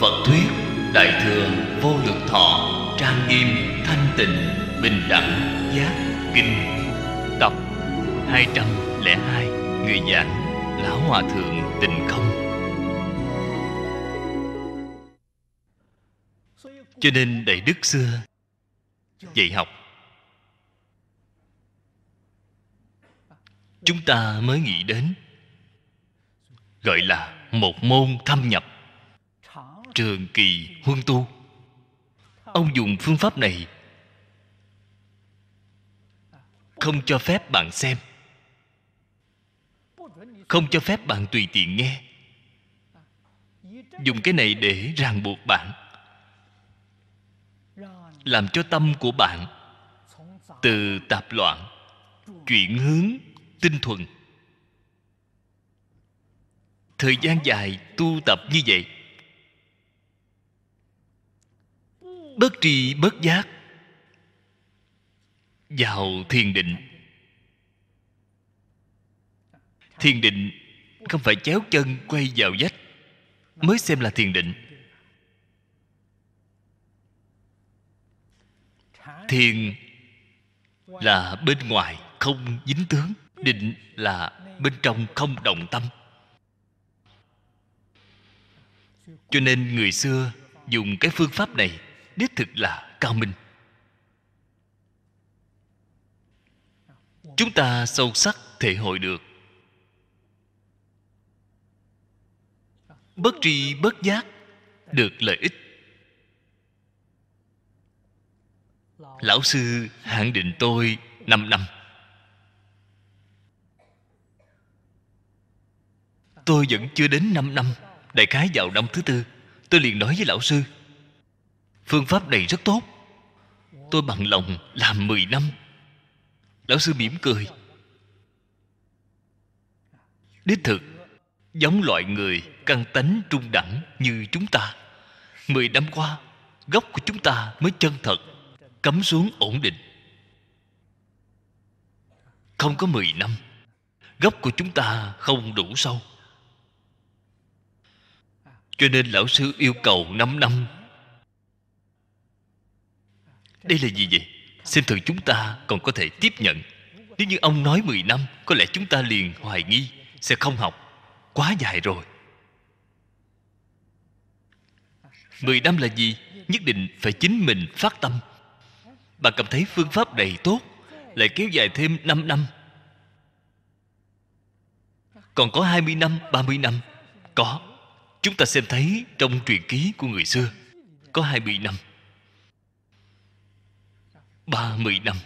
Phật thuyết đại thừa vô lượng thọ trang nghiêm thanh tịnh bình đẳng giác kinh tập 202 người giảng lão hòa thượng tình không cho nên đại đức xưa dạy học chúng ta mới nghĩ đến gọi là một môn thâm nhập trường kỳ huân tu ông dùng phương pháp này không cho phép bạn xem không cho phép bạn tùy tiện nghe dùng cái này để ràng buộc bạn làm cho tâm của bạn từ tạp loạn chuyển hướng tinh thuần thời gian dài tu tập như vậy bất tri bất giác vào thiền định thiền định không phải chéo chân quay vào vách mới xem là thiền định thiền là bên ngoài không dính tướng định là bên trong không động tâm cho nên người xưa dùng cái phương pháp này đích thực là cao minh chúng ta sâu sắc thể hội được bất tri bất giác được lợi ích lão sư hạn định tôi 5 năm tôi vẫn chưa đến 5 năm đại khái vào năm thứ tư tôi liền nói với lão sư phương pháp này rất tốt tôi bằng lòng làm 10 năm lão sư mỉm cười đích thực giống loại người căn tánh trung đẳng như chúng ta mười năm qua gốc của chúng ta mới chân thật cấm xuống ổn định không có mười năm gốc của chúng ta không đủ sâu cho nên lão sư yêu cầu 5 năm đây là gì vậy Xem thử chúng ta còn có thể tiếp nhận Nếu như ông nói 10 năm Có lẽ chúng ta liền hoài nghi Sẽ không học Quá dài rồi 10 năm là gì Nhất định phải chính mình phát tâm Bạn cảm thấy phương pháp đầy tốt Lại kéo dài thêm 5 năm Còn có 20 năm, 30 năm Có Chúng ta xem thấy trong truyền ký của người xưa Có 20 năm 30 năm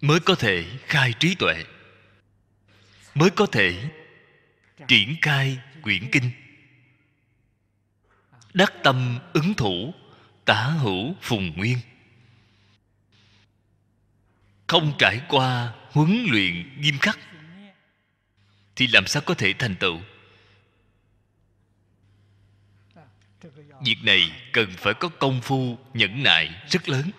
mới có thể khai trí tuệ mới có thể triển khai quyển kinh đắc tâm ứng thủ tả hữu phùng nguyên không trải qua huấn luyện nghiêm khắc thì làm sao có thể thành tựu việc này cần phải có công phu nhẫn nại rất lớn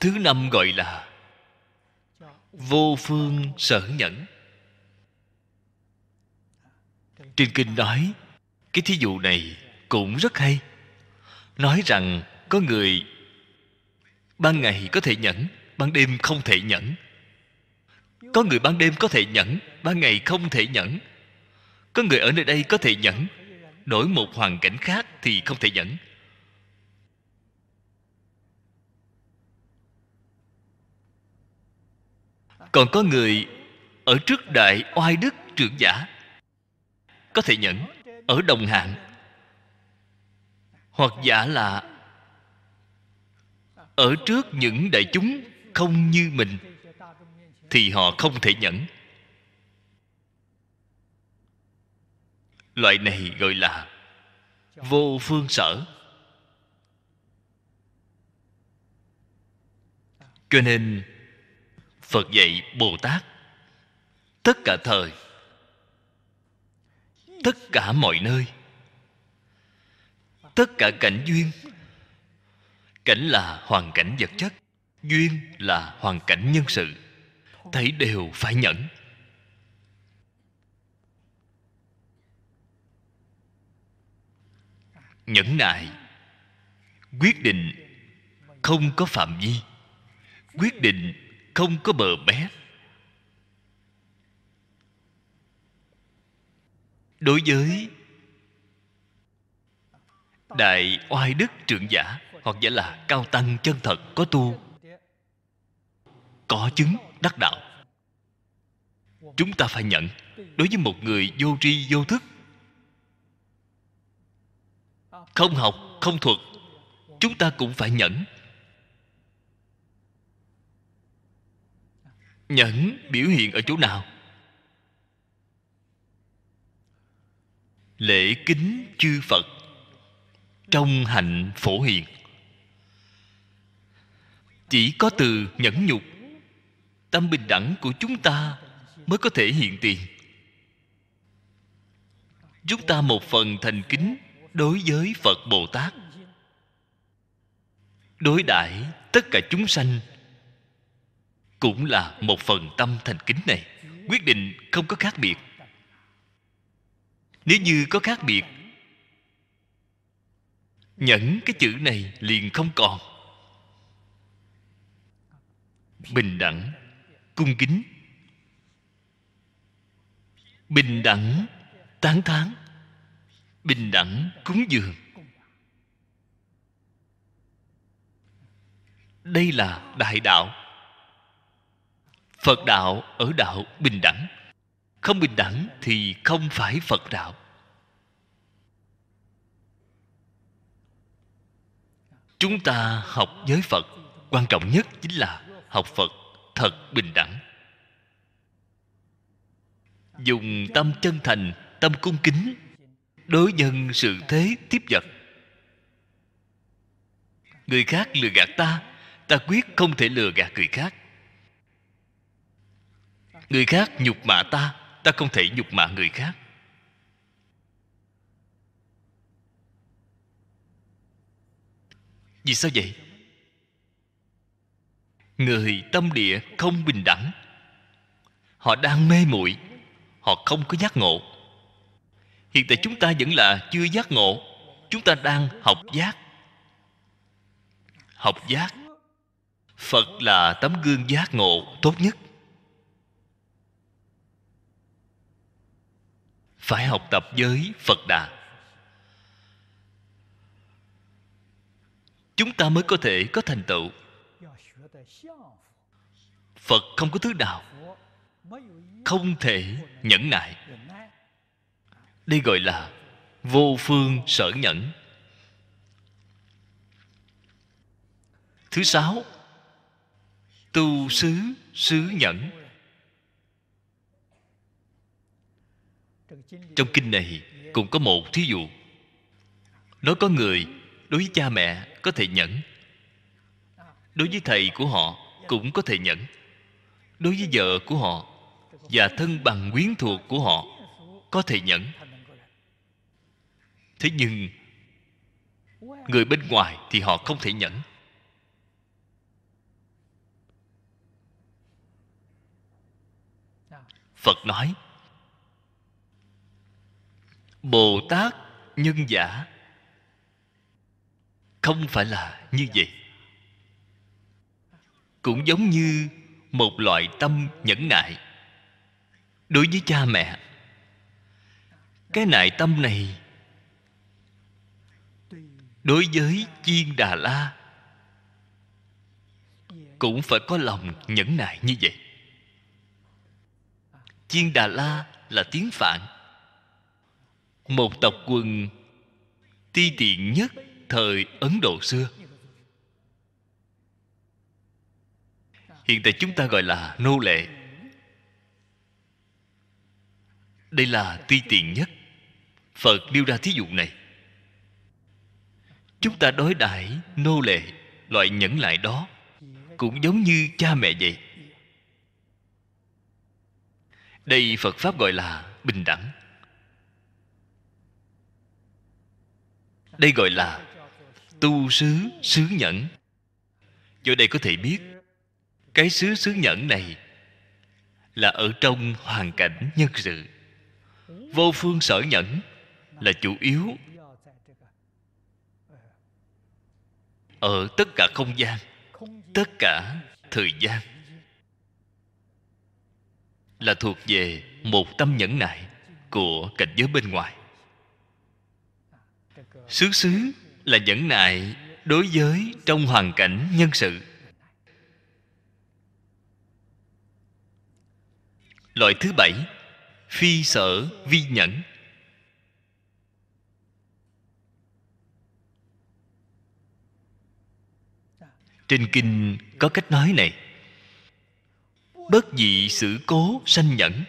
thứ năm gọi là vô phương sở nhẫn trên kinh nói cái thí dụ này cũng rất hay nói rằng có người ban ngày có thể nhẫn ban đêm không thể nhẫn có người ban đêm có thể nhẫn ban ngày không thể nhẫn có người ở nơi đây có thể nhẫn đổi một hoàn cảnh khác thì không thể nhẫn còn có người ở trước đại oai đức trưởng giả có thể nhẫn ở đồng hạng hoặc giả là ở trước những đại chúng không như mình thì họ không thể nhẫn loại này gọi là vô phương sở cho nên phật dạy bồ tát tất cả thời tất cả mọi nơi tất cả cảnh duyên cảnh là hoàn cảnh vật chất duyên là hoàn cảnh nhân sự thấy đều phải nhẫn nhẫn nại quyết định không có phạm vi quyết định không có bờ bé đối với đại oai đức trưởng giả hoặc giả là cao tăng chân thật có tu có chứng đắc đạo chúng ta phải nhận đối với một người vô tri vô thức không học không thuật chúng ta cũng phải nhẫn nhẫn biểu hiện ở chỗ nào lễ kính chư phật trong hạnh phổ hiền chỉ có từ nhẫn nhục tâm bình đẳng của chúng ta mới có thể hiện tiền chúng ta một phần thành kính đối với phật bồ tát đối đãi tất cả chúng sanh cũng là một phần tâm thành kính này quyết định không có khác biệt nếu như có khác biệt nhẫn cái chữ này liền không còn bình đẳng cung kính bình đẳng tán thán bình đẳng cúng dường đây là đại đạo phật đạo ở đạo bình đẳng không bình đẳng thì không phải phật đạo chúng ta học giới phật quan trọng nhất chính là học phật thật bình đẳng dùng tâm chân thành tâm cung kính đối nhân sự thế tiếp vật người khác lừa gạt ta ta quyết không thể lừa gạt người khác người khác nhục mạ ta ta không thể nhục mạ người khác vì sao vậy người tâm địa không bình đẳng họ đang mê muội họ không có giác ngộ hiện tại chúng ta vẫn là chưa giác ngộ chúng ta đang học giác học giác phật là tấm gương giác ngộ tốt nhất phải học tập với phật đà chúng ta mới có thể có thành tựu phật không có thứ nào không thể nhẫn nại đây gọi là vô phương sở nhẫn thứ sáu tu xứ xứ nhẫn trong kinh này cũng có một thí dụ nói có người đối với cha mẹ có thể nhẫn đối với thầy của họ cũng có thể nhẫn đối với vợ của họ và thân bằng quyến thuộc của họ có thể nhẫn thế nhưng người bên ngoài thì họ không thể nhẫn phật nói bồ tát nhân giả không phải là như vậy cũng giống như một loại tâm nhẫn nại đối với cha mẹ cái nại tâm này đối với chiên đà la cũng phải có lòng nhẫn nại như vậy chiên đà la là tiếng phạn một tộc quần ti tiện nhất thời ấn độ xưa hiện tại chúng ta gọi là nô lệ đây là ti tiện nhất phật đưa ra thí dụ này chúng ta đối đãi nô lệ loại nhẫn lại đó cũng giống như cha mẹ vậy đây phật pháp gọi là bình đẳng đây gọi là tu sứ sứ nhẫn do đây có thể biết cái xứ xứ nhẫn này là ở trong hoàn cảnh nhân sự vô phương sở nhẫn là chủ yếu ở tất cả không gian tất cả thời gian là thuộc về một tâm nhẫn nại của cảnh giới bên ngoài xứ xứ là nhẫn nại đối với trong hoàn cảnh nhân sự loại thứ bảy phi sở vi nhẫn trên kinh có cách nói này bất dị sự cố sanh nhẫn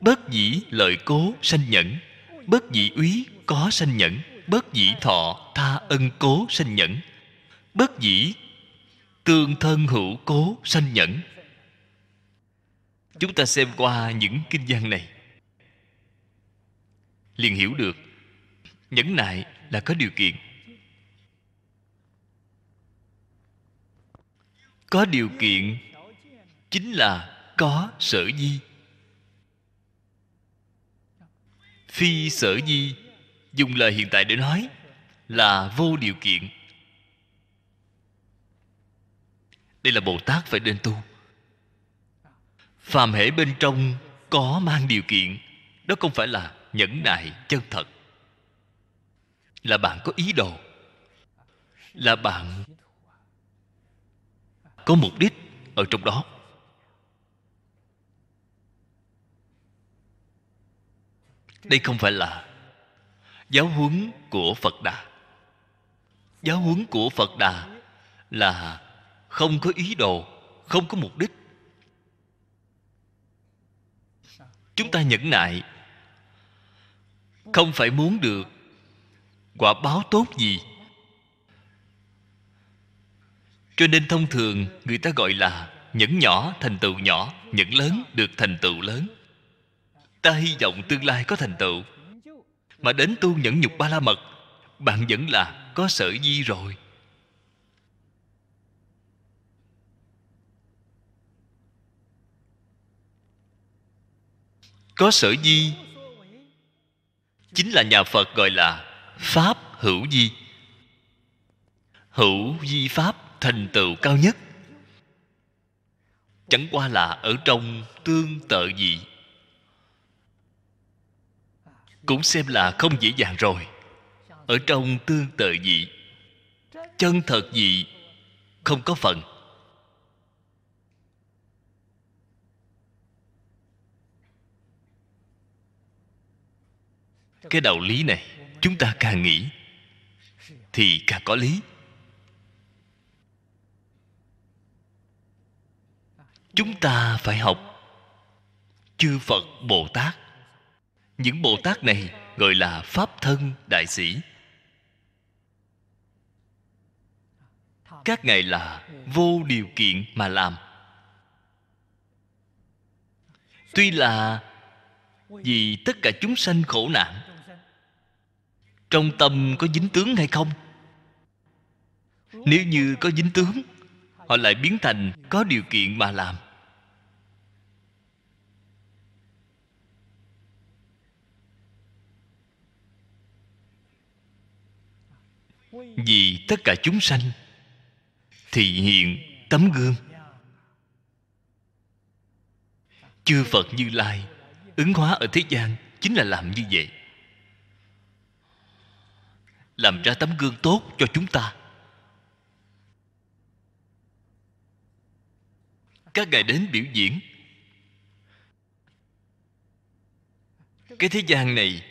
bất dĩ lợi cố sanh nhẫn bất dĩ úy có sanh nhẫn bất dĩ thọ tha ân cố sanh nhẫn bất dĩ tương thân hữu cố sanh nhẫn chúng ta xem qua những kinh văn này liền hiểu được nhẫn nại là có điều kiện có điều kiện chính là có sở di phi sở di dùng lời hiện tại để nói là vô điều kiện đây là bồ tát phải đến tu phàm hệ bên trong có mang điều kiện đó không phải là nhẫn nại chân thật là bạn có ý đồ là bạn có mục đích ở trong đó đây không phải là giáo huấn của phật đà giáo huấn của phật đà là không có ý đồ không có mục đích chúng ta nhẫn nại không phải muốn được quả báo tốt gì cho nên thông thường người ta gọi là nhẫn nhỏ thành tựu nhỏ nhẫn lớn được thành tựu lớn ta hy vọng tương lai có thành tựu mà đến tu nhẫn nhục ba la mật bạn vẫn là có sở di rồi có sở di chính là nhà phật gọi là pháp hữu di hữu di pháp thành tựu cao nhất chẳng qua là ở trong tương tự gì cũng xem là không dễ dàng rồi ở trong tương tự gì chân thật gì không có phần cái đạo lý này chúng ta càng nghĩ thì càng có lý chúng ta phải học chư phật bồ tát những bồ tát này gọi là pháp thân đại sĩ các ngài là vô điều kiện mà làm tuy là vì tất cả chúng sanh khổ nạn trong tâm có dính tướng hay không nếu như có dính tướng họ lại biến thành có điều kiện mà làm vì tất cả chúng sanh thì hiện tấm gương chư phật như lai ứng hóa ở thế gian chính là làm như vậy làm ra tấm gương tốt cho chúng ta các ngài đến biểu diễn cái thế gian này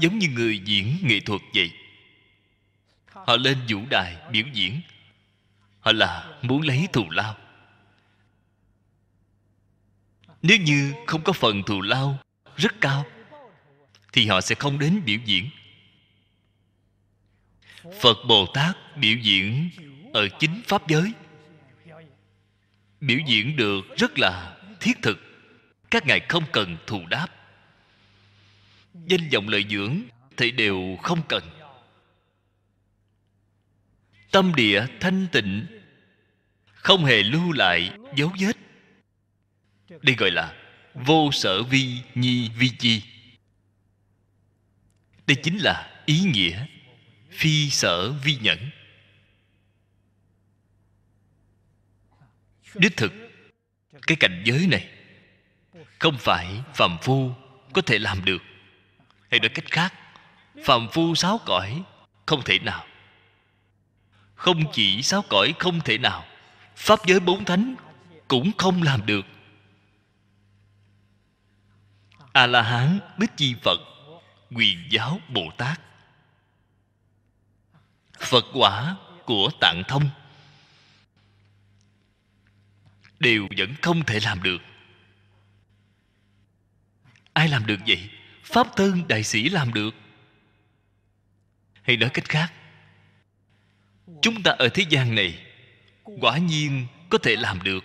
giống như người diễn nghệ thuật vậy họ lên vũ đài biểu diễn họ là muốn lấy thù lao nếu như không có phần thù lao rất cao thì họ sẽ không đến biểu diễn phật bồ tát biểu diễn ở chính pháp giới biểu diễn được rất là thiết thực các ngài không cần thù đáp danh vọng lợi dưỡng thì đều không cần tâm địa thanh tịnh không hề lưu lại dấu vết đây gọi là vô sở vi nhi vi chi đây chính là ý nghĩa phi sở vi nhẫn đích thực cái cảnh giới này không phải phàm phu có thể làm được hay nói cách khác phàm phu sáu cõi không thể nào không chỉ sáu cõi không thể nào pháp giới bốn thánh cũng không làm được a la hán bích chi phật quyền giáo bồ tát phật quả của tạng thông đều vẫn không thể làm được ai làm được vậy pháp thân đại sĩ làm được hay nói cách khác chúng ta ở thế gian này quả nhiên có thể làm được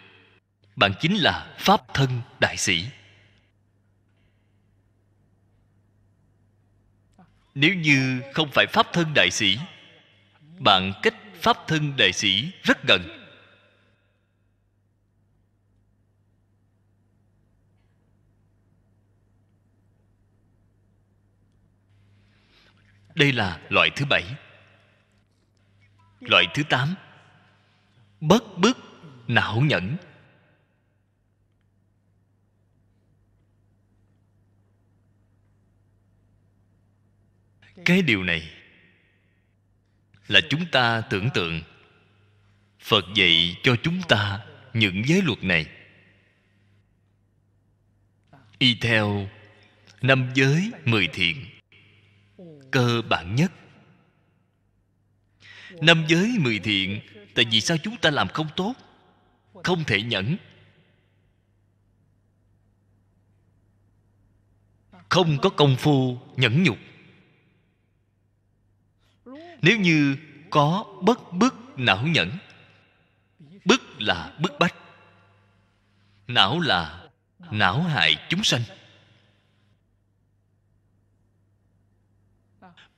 bạn chính là pháp thân đại sĩ nếu như không phải pháp thân đại sĩ bạn cách pháp thân đại sĩ rất gần đây là loại thứ bảy loại thứ tám bất bức não nhẫn cái điều này là chúng ta tưởng tượng phật dạy cho chúng ta những giới luật này y theo năm giới mười thiện cơ bản nhất năm giới mười thiện tại vì sao chúng ta làm không tốt không thể nhẫn không có công phu nhẫn nhục nếu như có bất bức não nhẫn bức là bức bách não là não hại chúng sanh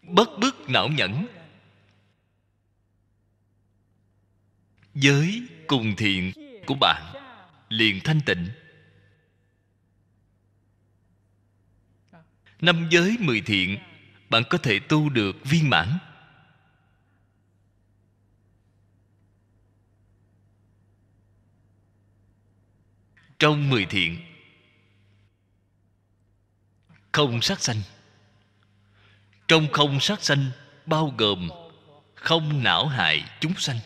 bất bức não nhẫn giới cùng thiện của bạn liền thanh tịnh năm giới mười thiện bạn có thể tu được viên mãn trong mười thiện không sát sanh trong không sát sanh bao gồm không não hại chúng sanh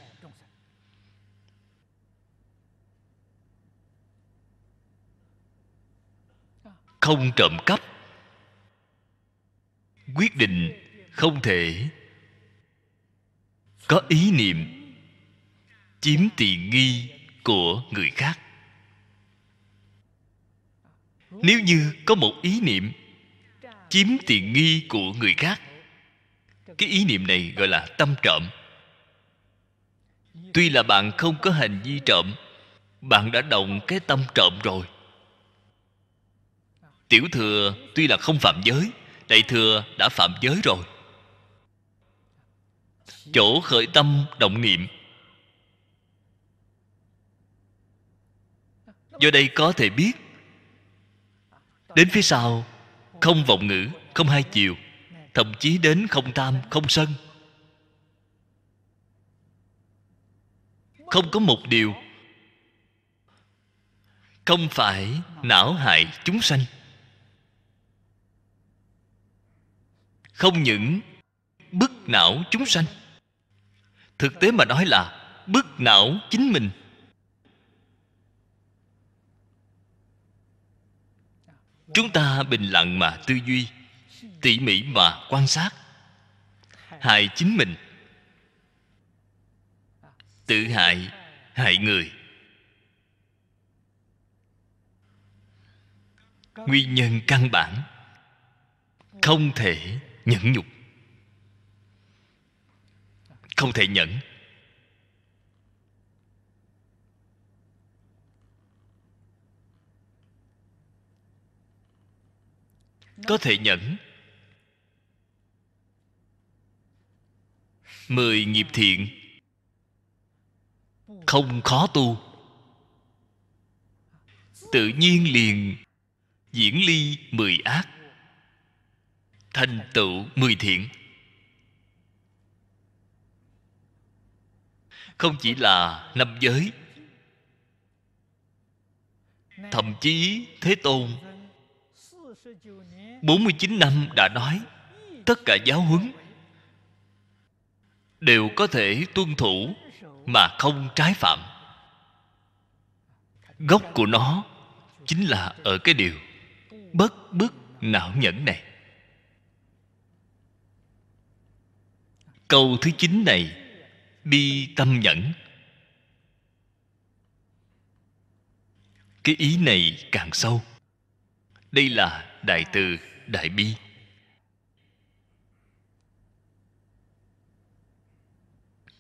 không trộm cắp quyết định không thể có ý niệm chiếm tiện nghi của người khác nếu như có một ý niệm chiếm tiện nghi của người khác cái ý niệm này gọi là tâm trộm tuy là bạn không có hành vi trộm bạn đã động cái tâm trộm rồi tiểu thừa tuy là không phạm giới đại thừa đã phạm giới rồi chỗ khởi tâm động niệm do đây có thể biết đến phía sau không vọng ngữ không hai chiều thậm chí đến không tam không sân không có một điều không phải não hại chúng sanh không những bức não chúng sanh thực tế mà nói là bức não chính mình chúng ta bình lặng mà tư duy tỉ mỉ mà quan sát hại chính mình tự hại hại người nguyên nhân căn bản không thể nhẫn nhục không thể nhẫn có thể nhẫn mười nghiệp thiện không khó tu tự nhiên liền diễn ly mười ác thành tựu mười thiện không chỉ là năm giới thậm chí thế tôn 49 năm đã nói tất cả giáo huấn đều có thể tuân thủ mà không trái phạm gốc của nó chính là ở cái điều bất bức não nhẫn này câu thứ chín này bi tâm nhẫn cái ý này càng sâu đây là đại từ đại bi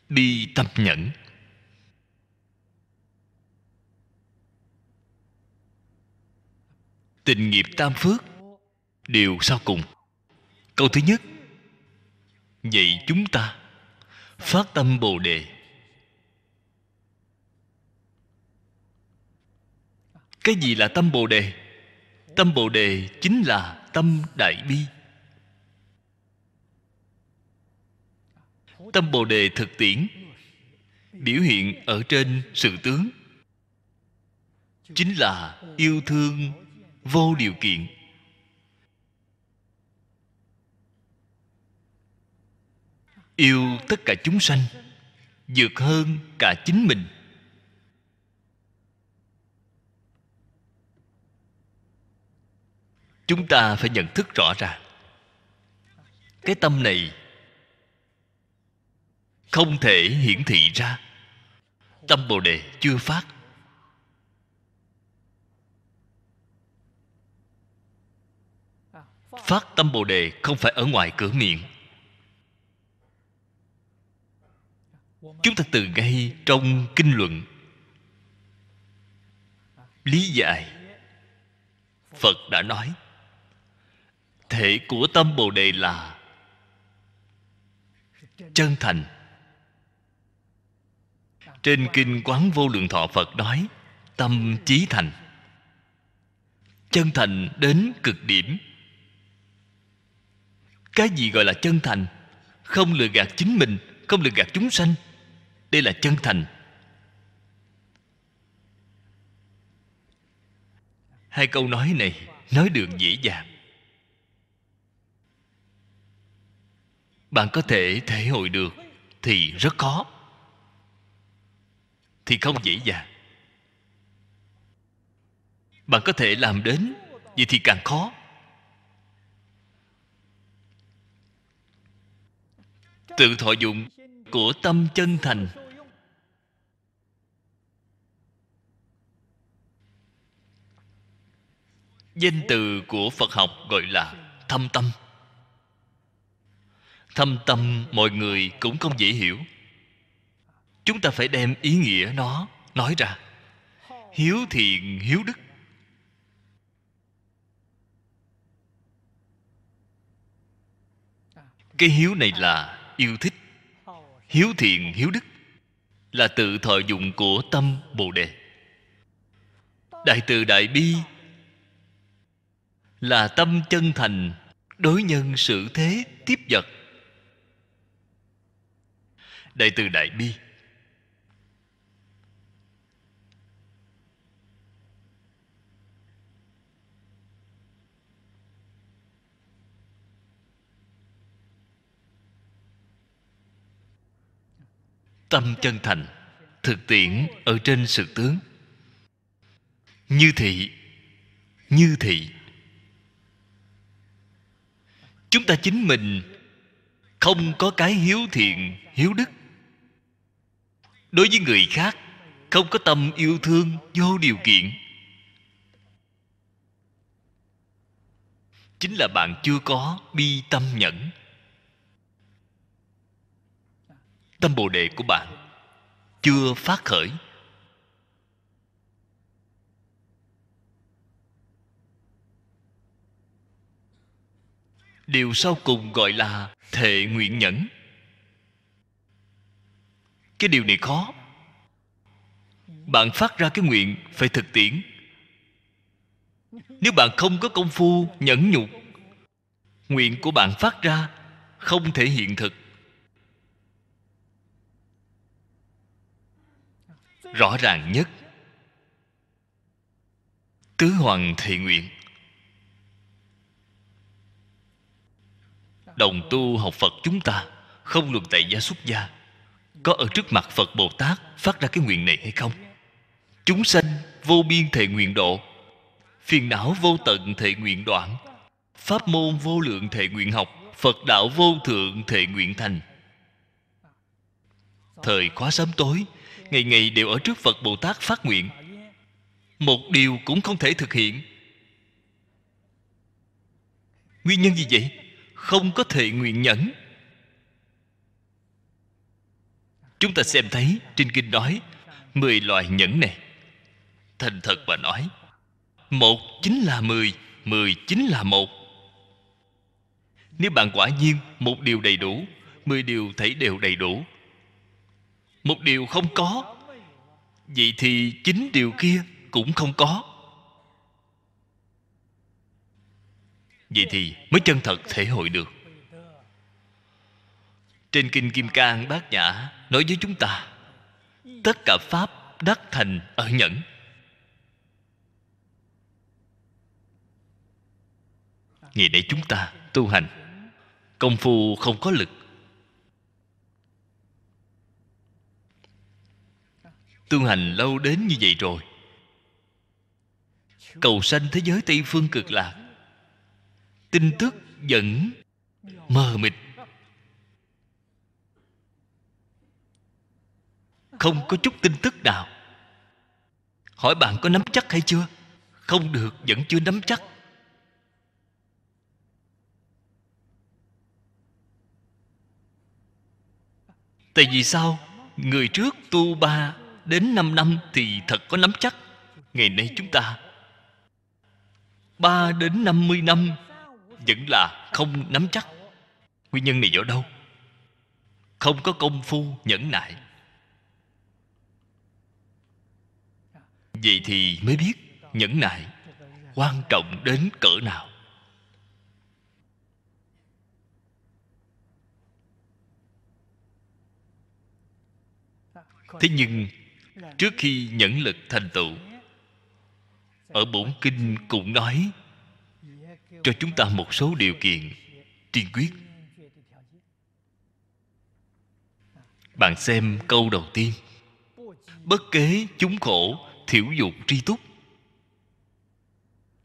bi tâm nhẫn tình nghiệp tam phước đều sau cùng câu thứ nhất vậy chúng ta phát tâm bồ đề cái gì là tâm bồ đề tâm bồ đề chính là tâm đại bi tâm bồ đề thực tiễn biểu hiện ở trên sự tướng chính là yêu thương vô điều kiện yêu tất cả chúng sanh vượt hơn cả chính mình chúng ta phải nhận thức rõ ràng cái tâm này không thể hiển thị ra tâm bồ đề chưa phát phát tâm bồ đề không phải ở ngoài cửa miệng chúng ta từ ngay trong kinh luận lý giải phật đã nói thể của tâm bồ đề là chân thành trên kinh quán vô lượng thọ phật nói tâm chí thành chân thành đến cực điểm cái gì gọi là chân thành không lừa gạt chính mình không lừa gạt chúng sanh đây là chân thành hai câu nói này nói được dễ dàng bạn có thể thể hội được thì rất khó thì không dễ dàng bạn có thể làm đến vậy thì càng khó tự thọ dụng của tâm chân thành danh từ của phật học gọi là thâm tâm thâm tâm mọi người cũng không dễ hiểu chúng ta phải đem ý nghĩa nó nói ra hiếu thiện hiếu đức cái hiếu này là yêu thích hiếu thiện hiếu đức là tự thọ dụng của tâm bồ đề đại từ đại bi là tâm chân thành đối nhân sự thế tiếp vật đại từ đại bi tâm chân thành thực tiễn ở trên sự tướng như thị như thị chúng ta chính mình không có cái hiếu thiện hiếu đức đối với người khác không có tâm yêu thương vô điều kiện chính là bạn chưa có bi tâm nhẫn tâm bồ đề của bạn chưa phát khởi điều sau cùng gọi là thệ nguyện nhẫn cái điều này khó bạn phát ra cái nguyện phải thực tiễn nếu bạn không có công phu nhẫn nhục nguyện của bạn phát ra không thể hiện thực rõ ràng nhất tứ hoàng thị nguyện đồng tu học phật chúng ta không luận tại gia xuất gia có ở trước mặt phật bồ tát phát ra cái nguyện này hay không chúng sanh vô biên thệ nguyện độ phiền não vô tận thệ nguyện đoạn pháp môn vô lượng thệ nguyện học phật đạo vô thượng thệ nguyện thành thời khóa sớm tối ngày ngày đều ở trước phật bồ tát phát nguyện một điều cũng không thể thực hiện nguyên nhân gì vậy không có thệ nguyện nhẫn Chúng ta xem thấy trên kinh nói Mười loại nhẫn này Thành thật và nói Một chính là mười Mười chính là một Nếu bạn quả nhiên Một điều đầy đủ Mười điều thấy đều đầy đủ Một điều không có Vậy thì chính điều kia Cũng không có Vậy thì mới chân thật thể hội được Trên Kinh Kim Cang Bát Nhã nói với chúng ta tất cả pháp đắc thành ở nhẫn ngày nay chúng ta tu hành công phu không có lực tu hành lâu đến như vậy rồi cầu sanh thế giới tây phương cực lạc tin tức vẫn mờ mịt không có chút tin tức nào hỏi bạn có nắm chắc hay chưa không được vẫn chưa nắm chắc tại vì sao người trước tu ba đến năm năm thì thật có nắm chắc ngày nay chúng ta ba đến năm mươi năm vẫn là không nắm chắc nguyên nhân này ở đâu không có công phu nhẫn nại vậy thì mới biết nhẫn nại quan trọng đến cỡ nào thế nhưng trước khi nhẫn lực thành tựu ở bổn kinh cũng nói cho chúng ta một số điều kiện tiên quyết bạn xem câu đầu tiên bất kế chúng khổ thiểu dục tri túc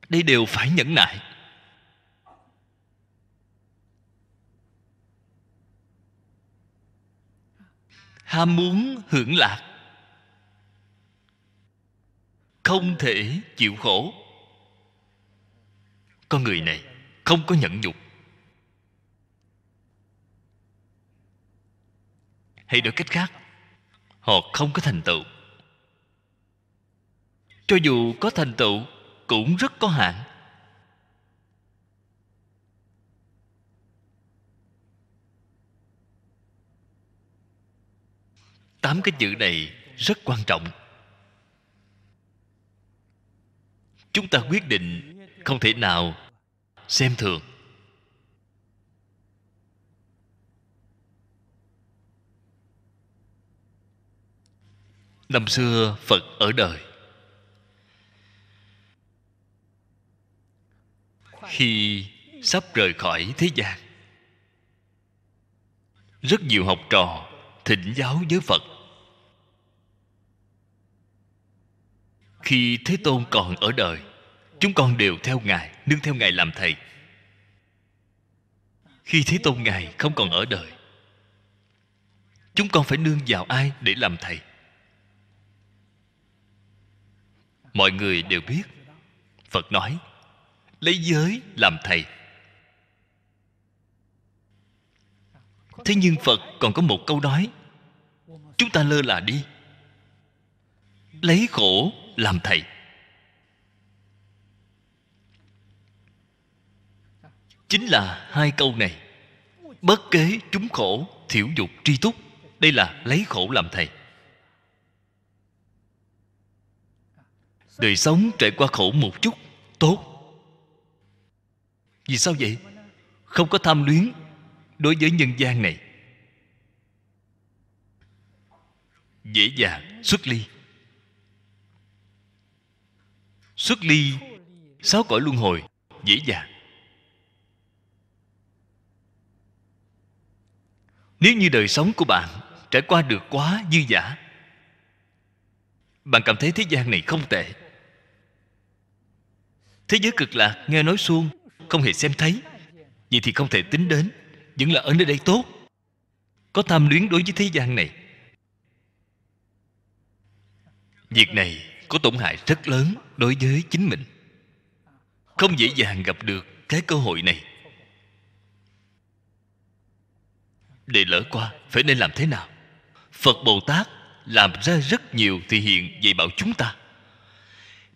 đây đều phải nhẫn nại ham muốn hưởng lạc không thể chịu khổ con người này không có nhẫn nhục hay nói cách khác họ không có thành tựu cho dù có thành tựu cũng rất có hạn tám cái chữ này rất quan trọng chúng ta quyết định không thể nào xem thường năm xưa phật ở đời khi sắp rời khỏi thế gian rất nhiều học trò thỉnh giáo với phật khi thế tôn còn ở đời chúng con đều theo ngài nương theo ngài làm thầy khi thế tôn ngài không còn ở đời chúng con phải nương vào ai để làm thầy mọi người đều biết phật nói lấy giới làm thầy thế nhưng phật còn có một câu nói chúng ta lơ là đi lấy khổ làm thầy chính là hai câu này bất kế chúng khổ thiểu dục tri túc đây là lấy khổ làm thầy đời sống trải qua khổ một chút tốt vì sao vậy? Không có tham luyến Đối với nhân gian này Dễ dàng xuất ly Xuất ly Sáu cõi luân hồi Dễ dàng Nếu như đời sống của bạn Trải qua được quá dư giả Bạn cảm thấy thế gian này không tệ Thế giới cực lạc nghe nói suông không hề xem thấy Vậy thì không thể tính đến Vẫn là ở nơi đây tốt Có tham luyến đối với thế gian này Việc này có tổn hại rất lớn đối với chính mình Không dễ dàng gặp được cái cơ hội này Để lỡ qua phải nên làm thế nào Phật Bồ Tát làm ra rất nhiều thì hiện dạy bảo chúng ta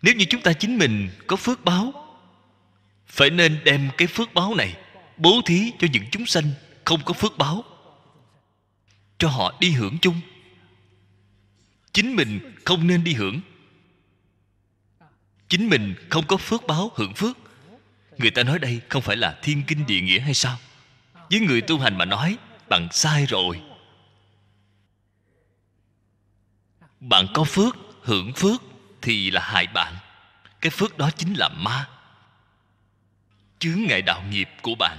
Nếu như chúng ta chính mình có phước báo phải nên đem cái phước báo này bố thí cho những chúng sanh không có phước báo cho họ đi hưởng chung chính mình không nên đi hưởng chính mình không có phước báo hưởng phước người ta nói đây không phải là thiên kinh địa nghĩa hay sao với người tu hành mà nói bạn sai rồi bạn có phước hưởng phước thì là hại bạn cái phước đó chính là ma chướng ngại đạo nghiệp của bạn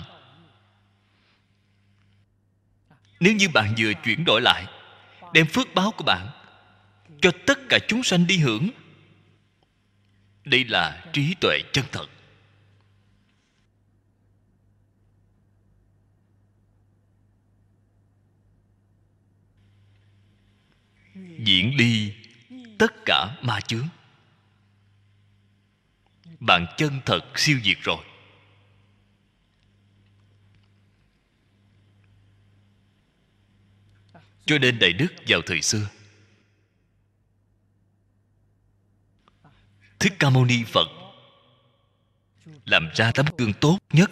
nếu như bạn vừa chuyển đổi lại đem phước báo của bạn cho tất cả chúng sanh đi hưởng đây là trí tuệ chân thật diễn đi tất cả ma chướng bạn chân thật siêu diệt rồi cho nên đại đức vào thời xưa thích ca mâu ni phật làm ra tấm gương tốt nhất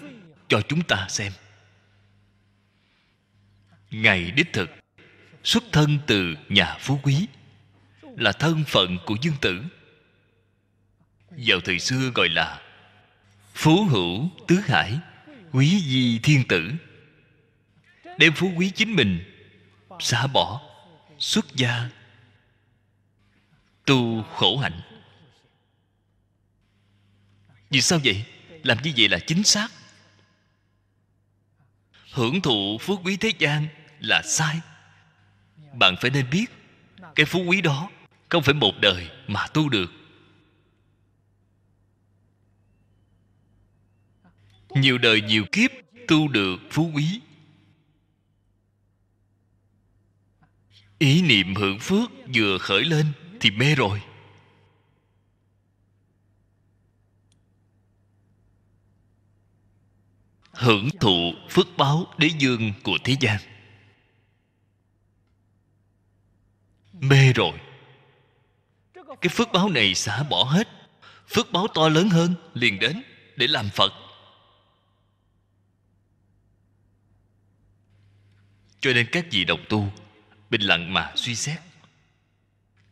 cho chúng ta xem ngài đích thực xuất thân từ nhà phú quý là thân phận của dương tử vào thời xưa gọi là phú hữu tứ hải quý di thiên tử đem phú quý chính mình xả bỏ xuất gia tu khổ hạnh vì sao vậy làm như vậy là chính xác hưởng thụ phú quý thế gian là sai bạn phải nên biết cái phú quý đó không phải một đời mà tu được nhiều đời nhiều kiếp tu được phú quý ý niệm hưởng phước vừa khởi lên thì mê rồi hưởng thụ phước báo đế dương của thế gian mê rồi cái phước báo này xả bỏ hết phước báo to lớn hơn liền đến để làm phật cho nên các vị đồng tu bình lặng mà suy xét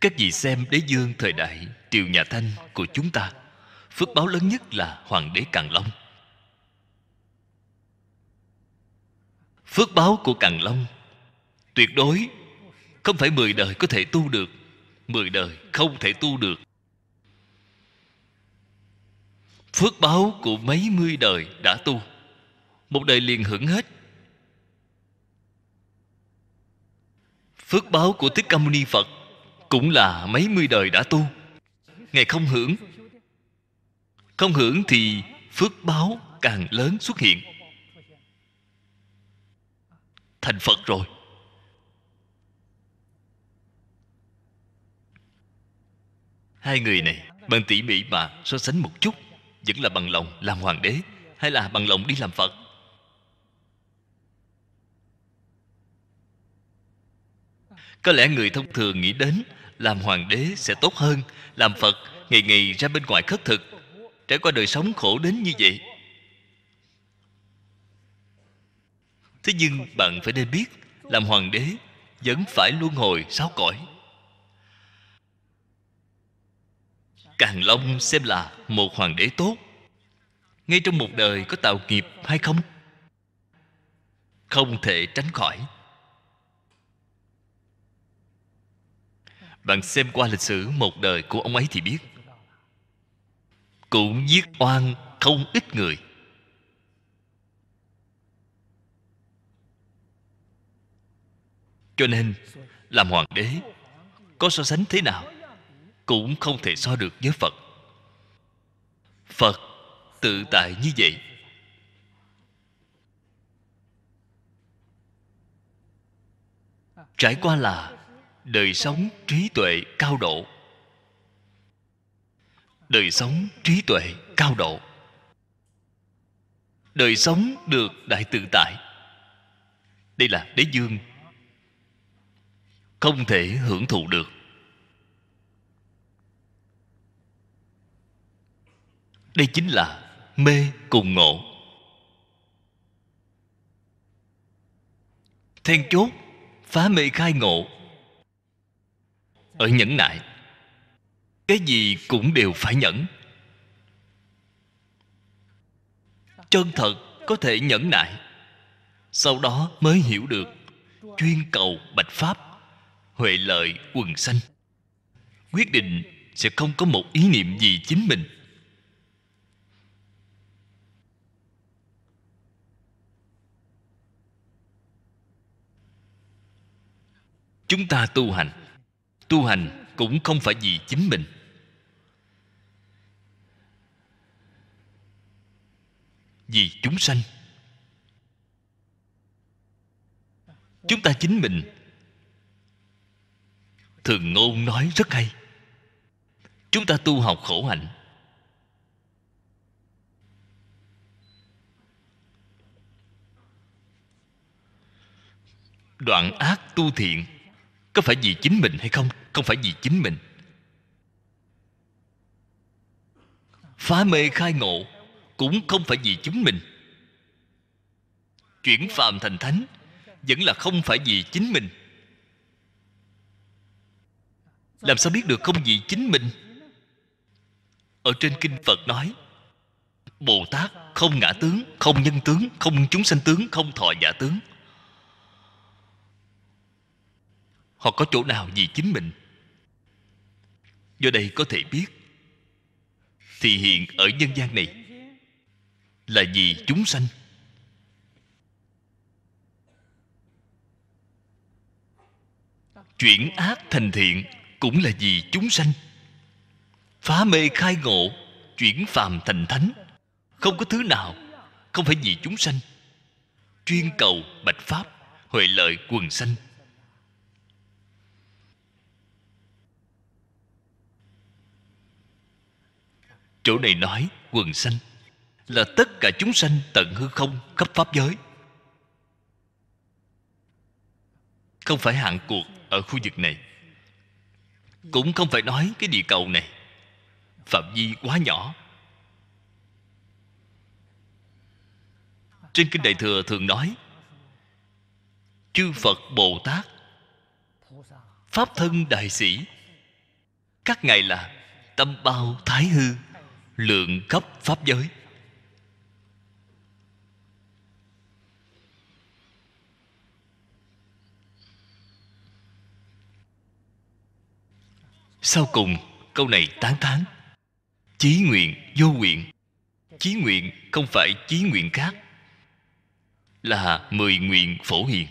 các vị xem đế dương thời đại triều nhà thanh của chúng ta phước báo lớn nhất là hoàng đế càn long phước báo của càn long tuyệt đối không phải mười đời có thể tu được mười đời không thể tu được phước báo của mấy mươi đời đã tu một đời liền hưởng hết phước báo của thích ca mâu ni phật cũng là mấy mươi đời đã tu ngài không hưởng không hưởng thì phước báo càng lớn xuất hiện thành phật rồi hai người này bằng tỉ mỉ mà so sánh một chút vẫn là bằng lòng làm hoàng đế hay là bằng lòng đi làm phật có lẽ người thông thường nghĩ đến làm hoàng đế sẽ tốt hơn làm phật ngày ngày ra bên ngoài khất thực trải qua đời sống khổ đến như vậy thế nhưng bạn phải nên biết làm hoàng đế vẫn phải luôn hồi sáu cõi càn long xem là một hoàng đế tốt ngay trong một đời có tạo nghiệp hay không không thể tránh khỏi bạn xem qua lịch sử một đời của ông ấy thì biết cũng giết oan không ít người cho nên làm hoàng đế có so sánh thế nào cũng không thể so được với phật phật tự tại như vậy trải qua là đời sống trí tuệ cao độ đời sống trí tuệ cao độ đời sống được đại tự tại đây là đế dương không thể hưởng thụ được đây chính là mê cùng ngộ then chốt phá mê khai ngộ ở nhẫn nại cái gì cũng đều phải nhẫn chân thật có thể nhẫn nại sau đó mới hiểu được chuyên cầu bạch pháp huệ lợi quần sanh quyết định sẽ không có một ý niệm gì chính mình chúng ta tu hành tu hành cũng không phải vì chính mình vì chúng sanh chúng ta chính mình thường ngôn nói rất hay chúng ta tu học khổ hạnh đoạn ác tu thiện có phải vì chính mình hay không không phải vì chính mình phá mê khai ngộ cũng không phải vì chính mình chuyển phàm thành thánh vẫn là không phải vì chính mình làm sao biết được không vì chính mình ở trên kinh phật nói bồ tát không ngã tướng không nhân tướng không chúng sanh tướng không thọ giả tướng họ có chỗ nào vì chính mình do đây có thể biết thì hiện ở nhân gian này là vì chúng sanh chuyển ác thành thiện cũng là vì chúng sanh phá mê khai ngộ chuyển phàm thành thánh không có thứ nào không phải vì chúng sanh chuyên cầu bạch pháp huệ lợi quần sanh chỗ này nói quần sanh là tất cả chúng sanh tận hư không khắp pháp giới không phải hạng cuộc ở khu vực này cũng không phải nói cái địa cầu này phạm vi quá nhỏ trên kinh đại thừa thường nói chư phật bồ tát pháp thân đại sĩ các ngài là tâm bao thái hư lượng khắp pháp giới sau cùng câu này tán thán chí nguyện vô nguyện chí nguyện không phải chí nguyện khác là mười nguyện phổ hiền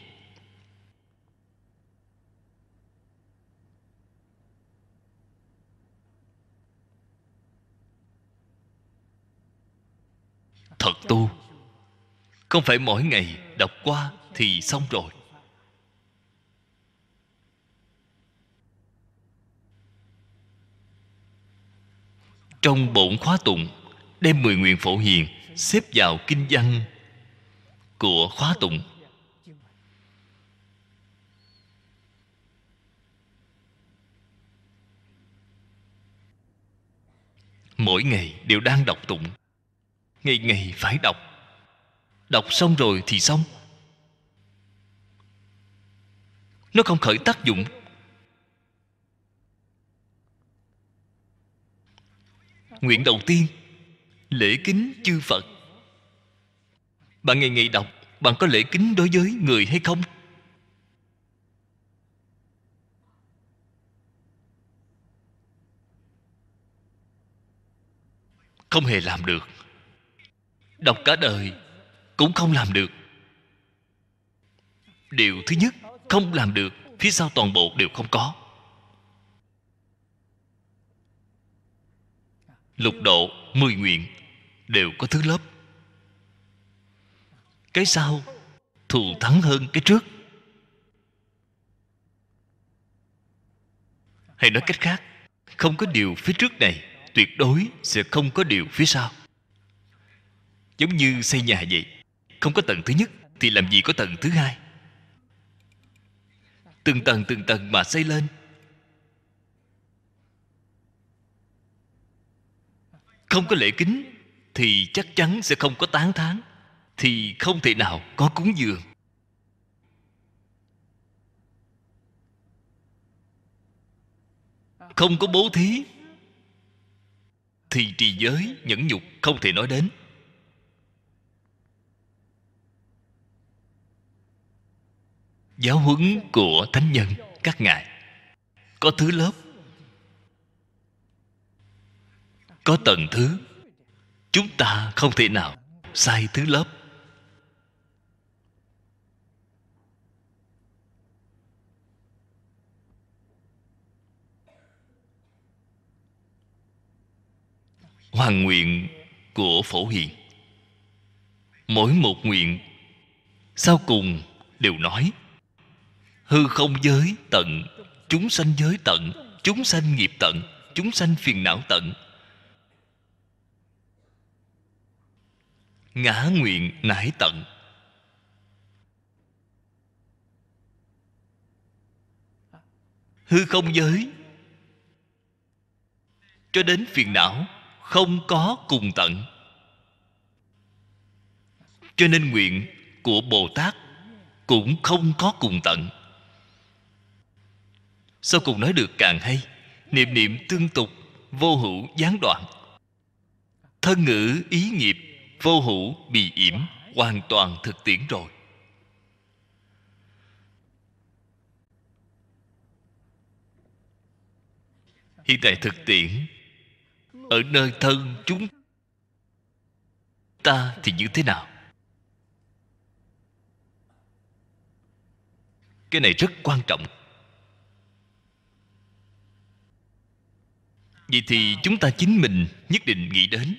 thật tu không phải mỗi ngày đọc qua thì xong rồi trong bổn khóa tụng đem mười nguyện phổ hiền xếp vào kinh văn của khóa tụng mỗi ngày đều đang đọc tụng ngày ngày phải đọc đọc xong rồi thì xong nó không khởi tác dụng nguyện đầu tiên lễ kính chư phật bạn ngày ngày đọc bạn có lễ kính đối với người hay không không hề làm được đọc cả đời cũng không làm được điều thứ nhất không làm được phía sau toàn bộ đều không có lục độ mười nguyện đều có thứ lớp cái sau thù thắng hơn cái trước hay nói cách khác không có điều phía trước này tuyệt đối sẽ không có điều phía sau giống như xây nhà vậy không có tầng thứ nhất thì làm gì có tầng thứ hai từng tầng từng tầng mà xây lên không có lễ kính thì chắc chắn sẽ không có tán thán thì không thể nào có cúng dường không có bố thí thì trì giới nhẫn nhục không thể nói đến giáo huấn của thánh nhân các ngài có thứ lớp có tầng thứ chúng ta không thể nào sai thứ lớp hoàn nguyện của phổ hiền mỗi một nguyện sau cùng đều nói hư không giới tận chúng sanh giới tận chúng sanh nghiệp tận chúng sanh phiền não tận ngã nguyện nải tận hư không giới cho đến phiền não không có cùng tận cho nên nguyện của bồ tát cũng không có cùng tận sau cùng nói được càng hay niệm niệm tương tục vô hữu gián đoạn thân ngữ ý nghiệp vô hữu bị yểm hoàn toàn thực tiễn rồi hiện tại thực tiễn ở nơi thân chúng ta thì như thế nào cái này rất quan trọng vậy thì chúng ta chính mình nhất định nghĩ đến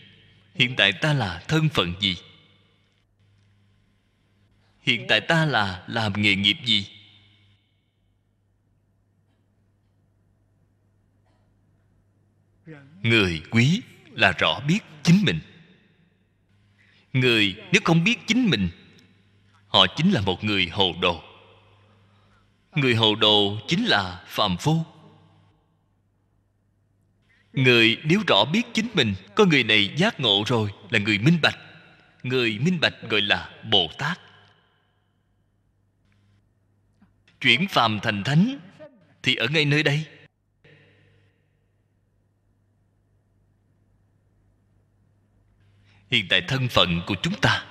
hiện tại ta là thân phận gì hiện tại ta là làm nghề nghiệp gì người quý là rõ biết chính mình người nếu không biết chính mình họ chính là một người hồ đồ người hồ đồ chính là phàm phu người nếu rõ biết chính mình có người này giác ngộ rồi là người minh bạch người minh bạch gọi là bồ tát chuyển phàm thành thánh thì ở ngay nơi đây hiện tại thân phận của chúng ta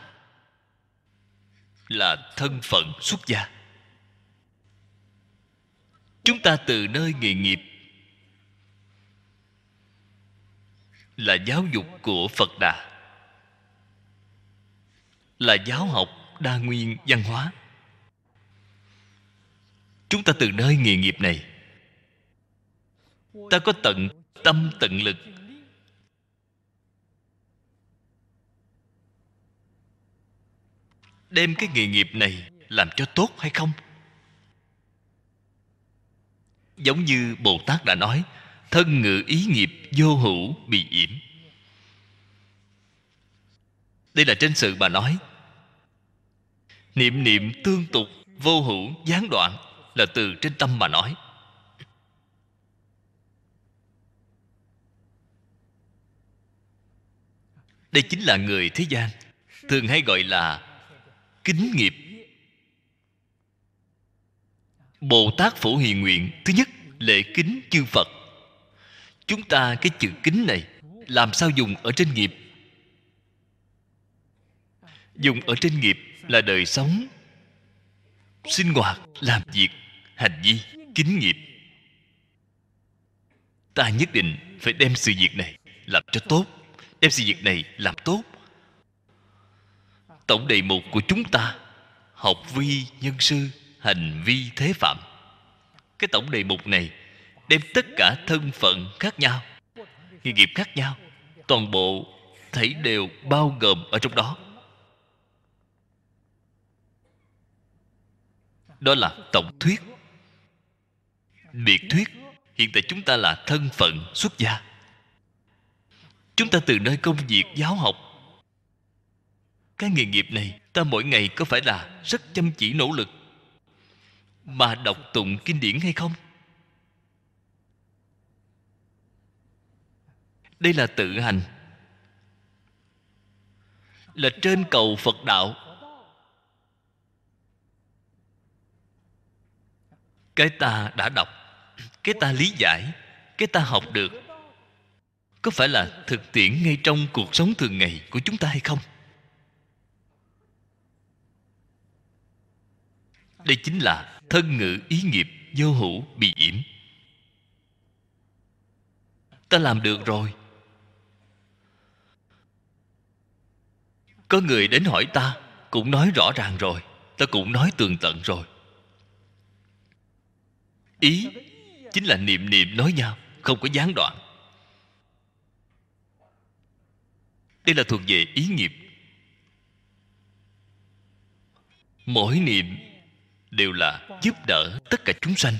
là thân phận xuất gia chúng ta từ nơi nghề nghiệp là giáo dục của phật đà là giáo học đa nguyên văn hóa chúng ta từ nơi nghề nghiệp này ta có tận tâm tận lực đem cái nghề nghiệp này làm cho tốt hay không giống như bồ tát đã nói thân ngự ý nghiệp vô hữu bị nhiễm đây là trên sự bà nói niệm niệm tương tục vô hữu gián đoạn là từ trên tâm mà nói đây chính là người thế gian thường hay gọi là kính nghiệp bồ tát phổ hiền nguyện thứ nhất lễ kính chư phật chúng ta cái chữ kính này làm sao dùng ở trên nghiệp dùng ở trên nghiệp là đời sống sinh hoạt làm việc hành vi kính nghiệp ta nhất định phải đem sự việc này làm cho tốt đem sự việc này làm tốt tổng đề mục của chúng ta học vi nhân sư hành vi thế phạm cái tổng đề mục này đem tất cả thân phận khác nhau nghề nghiệp khác nhau toàn bộ thấy đều bao gồm ở trong đó đó là tổng thuyết biệt thuyết hiện tại chúng ta là thân phận xuất gia chúng ta từ nơi công việc giáo học cái nghề nghiệp này ta mỗi ngày có phải là rất chăm chỉ nỗ lực mà đọc tụng kinh điển hay không đây là tự hành là trên cầu phật đạo cái ta đã đọc cái ta lý giải cái ta học được có phải là thực tiễn ngay trong cuộc sống thường ngày của chúng ta hay không đây chính là thân ngữ ý nghiệp vô hữu bị nhiễm ta làm được rồi Có người đến hỏi ta Cũng nói rõ ràng rồi Ta cũng nói tường tận rồi Ý Chính là niệm niệm nói nhau Không có gián đoạn Đây là thuộc về ý nghiệp Mỗi niệm Đều là giúp đỡ tất cả chúng sanh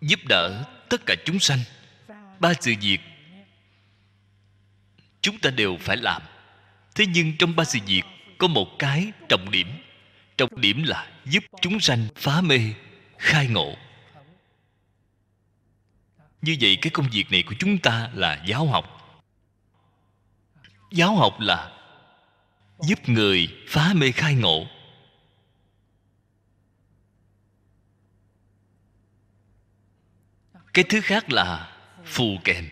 Giúp đỡ tất cả chúng sanh ba sự việc chúng ta đều phải làm thế nhưng trong ba sự việc có một cái trọng điểm trọng điểm là giúp chúng sanh phá mê khai ngộ như vậy cái công việc này của chúng ta là giáo học giáo học là giúp người phá mê khai ngộ cái thứ khác là phù kèm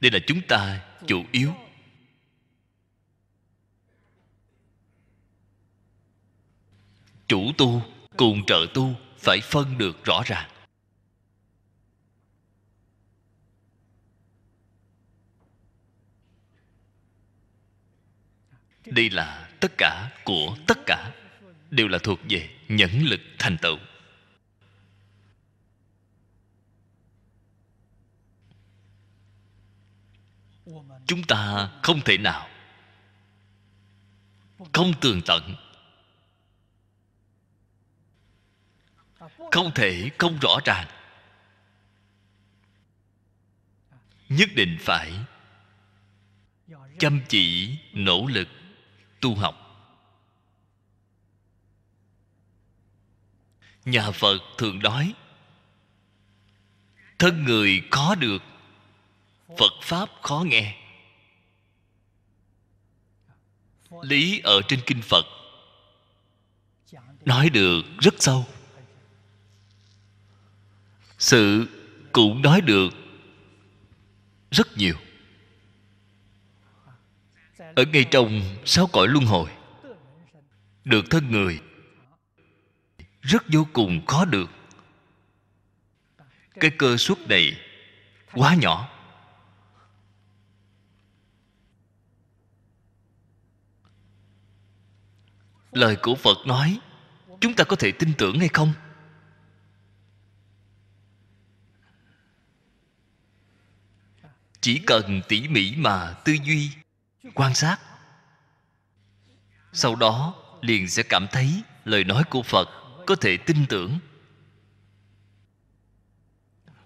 đây là chúng ta chủ yếu chủ tu cùng trợ tu phải phân được rõ ràng đây là tất cả của tất cả đều là thuộc về nhẫn lực thành tựu chúng ta không thể nào không tường tận không thể không rõ ràng nhất định phải chăm chỉ nỗ lực tu học nhà phật thường nói thân người khó được phật pháp khó nghe lý ở trên kinh phật nói được rất sâu sự cũng nói được rất nhiều ở ngay trong sáu cõi luân hồi được thân người rất vô cùng khó được cái cơ suất này quá nhỏ lời của phật nói chúng ta có thể tin tưởng hay không chỉ cần tỉ mỉ mà tư duy quan sát sau đó liền sẽ cảm thấy lời nói của phật có thể tin tưởng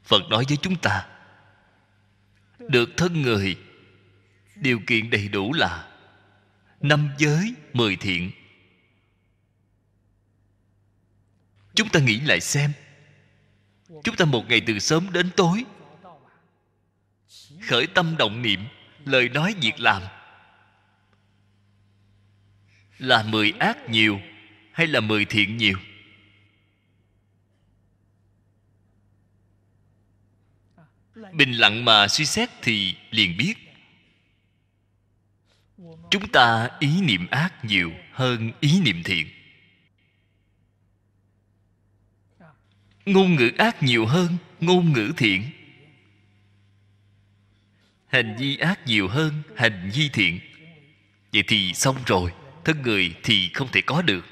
phật nói với chúng ta được thân người điều kiện đầy đủ là năm giới mười thiện chúng ta nghĩ lại xem chúng ta một ngày từ sớm đến tối khởi tâm động niệm lời nói việc làm là mười ác nhiều hay là mười thiện nhiều bình lặng mà suy xét thì liền biết chúng ta ý niệm ác nhiều hơn ý niệm thiện ngôn ngữ ác nhiều hơn ngôn ngữ thiện hành vi ác nhiều hơn hành vi thiện vậy thì xong rồi thân người thì không thể có được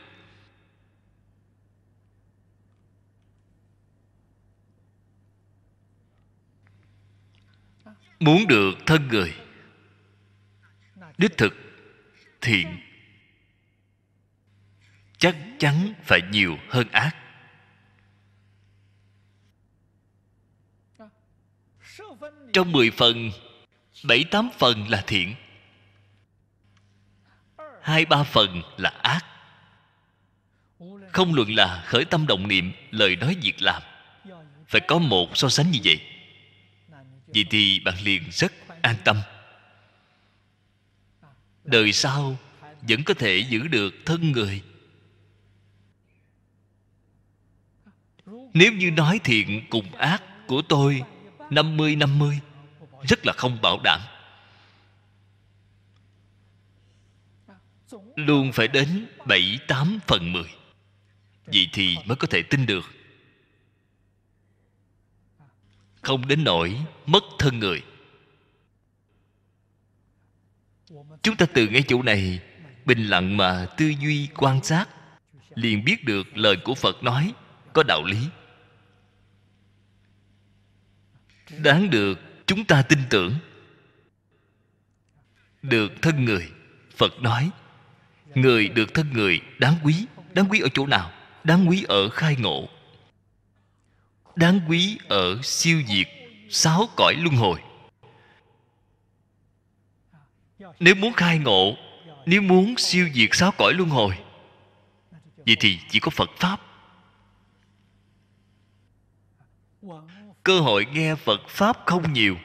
muốn được thân người đích thực thiện chắc chắn phải nhiều hơn ác trong 10 phần bảy tám phần là thiện hai ba phần là ác không luận là khởi tâm động niệm lời nói việc làm phải có một so sánh như vậy vậy thì bạn liền rất an tâm đời sau vẫn có thể giữ được thân người nếu như nói thiện cùng ác của tôi 50-50 rất là không bảo đảm luôn phải đến bảy tám phần mười, Vậy thì mới có thể tin được Không đến nỗi mất thân người Chúng ta từ ngay chỗ này Bình lặng mà tư duy quan sát Liền biết được lời của Phật nói Có đạo lý Đáng được chúng ta tin tưởng được thân người phật nói người được thân người đáng quý đáng quý ở chỗ nào đáng quý ở khai ngộ đáng quý ở siêu diệt sáu cõi luân hồi nếu muốn khai ngộ nếu muốn siêu diệt sáu cõi luân hồi vậy thì chỉ có phật pháp cơ hội nghe phật pháp không nhiều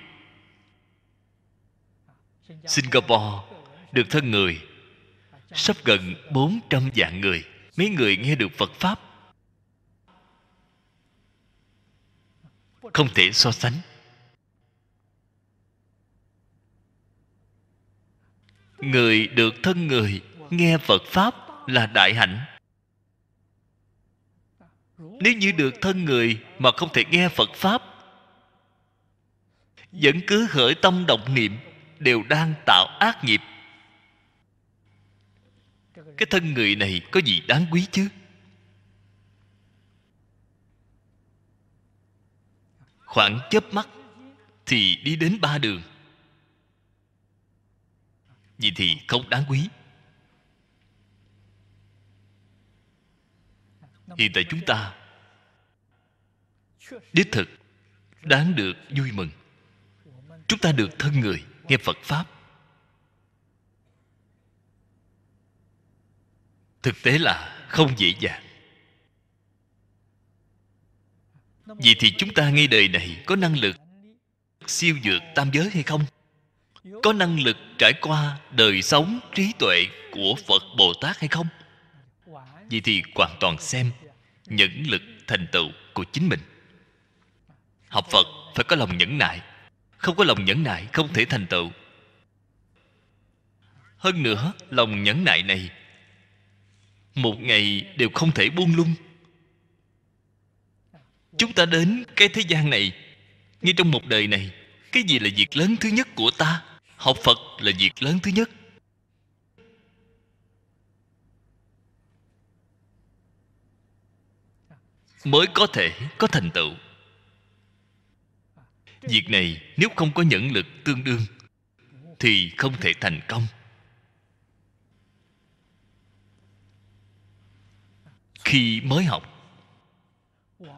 singapore được thân người sắp gần 400 vạn người mấy người nghe được phật pháp không thể so sánh người được thân người nghe phật pháp là đại hạnh nếu như được thân người mà không thể nghe phật pháp vẫn cứ khởi tâm động niệm đều đang tạo ác nghiệp cái thân người này có gì đáng quý chứ khoảng chớp mắt thì đi đến ba đường vì thì không đáng quý hiện tại chúng ta đích thực đáng được vui mừng chúng ta được thân người nghe phật pháp thực tế là không dễ dàng vì thì chúng ta ngay đời này có năng lực siêu dược tam giới hay không có năng lực trải qua đời sống trí tuệ của phật bồ tát hay không vì thì hoàn toàn xem những lực thành tựu của chính mình học phật phải có lòng nhẫn nại không có lòng nhẫn nại không thể thành tựu hơn nữa lòng nhẫn nại này một ngày đều không thể buông lung chúng ta đến cái thế gian này như trong một đời này cái gì là việc lớn thứ nhất của ta học phật là việc lớn thứ nhất mới có thể có thành tựu việc này nếu không có nhẫn lực tương đương thì không thể thành công khi mới học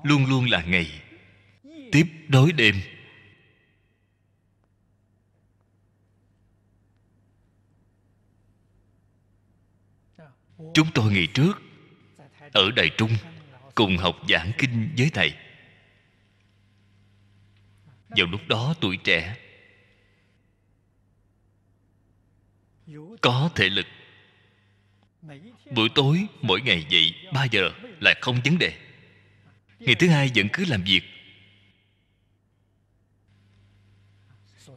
luôn luôn là ngày tiếp đối đêm chúng tôi ngày trước ở đài trung cùng học giảng kinh với thầy vào lúc đó tuổi trẻ có thể lực buổi tối mỗi ngày dậy 3 giờ là không vấn đề ngày thứ hai vẫn cứ làm việc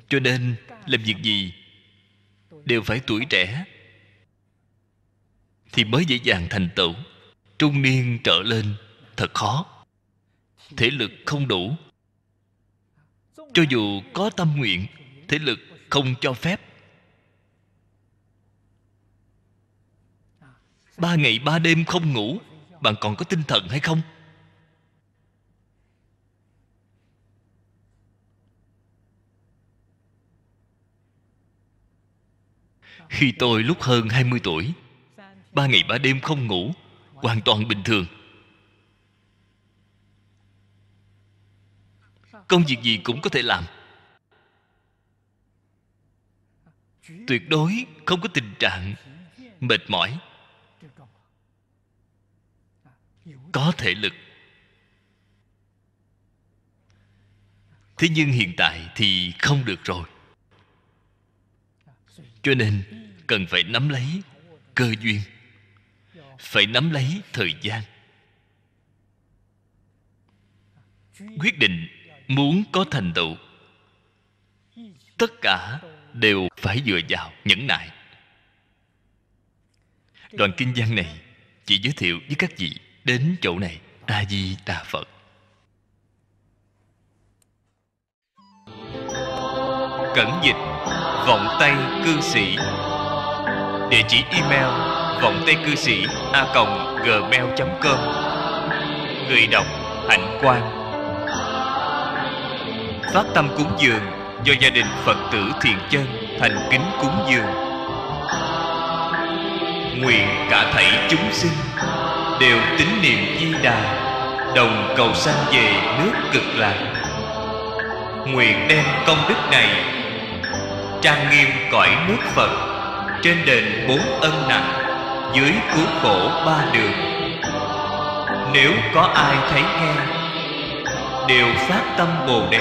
cho nên làm việc gì đều phải tuổi trẻ thì mới dễ dàng thành tựu trung niên trở lên thật khó thể lực không đủ cho dù có tâm nguyện thể lực không cho phép ba ngày ba đêm không ngủ bạn còn có tinh thần hay không Khi tôi lúc hơn 20 tuổi Ba ngày ba đêm không ngủ Hoàn toàn bình thường công việc gì cũng có thể làm tuyệt đối không có tình trạng mệt mỏi có thể lực thế nhưng hiện tại thì không được rồi cho nên cần phải nắm lấy cơ duyên phải nắm lấy thời gian quyết định muốn có thành tựu tất cả đều phải dựa vào nhẫn nại đoạn kinh văn này chỉ giới thiệu với các vị đến chỗ này a di đà phật cẩn dịch vọng tay cư sĩ địa chỉ email vọng tay cư sĩ a gmail com người đọc hạnh quang phát tâm cúng dường do gia đình Phật tử thiền Chân thành kính cúng dường. Nguyện cả thảy chúng sinh đều tín niệm Di Đà, đồng cầu sanh về nước cực lạc. Nguyện đem công đức này trang nghiêm cõi nước Phật trên đền bốn ân nặng dưới cứu khổ ba đường. Nếu có ai thấy nghe đều phát tâm Bồ đề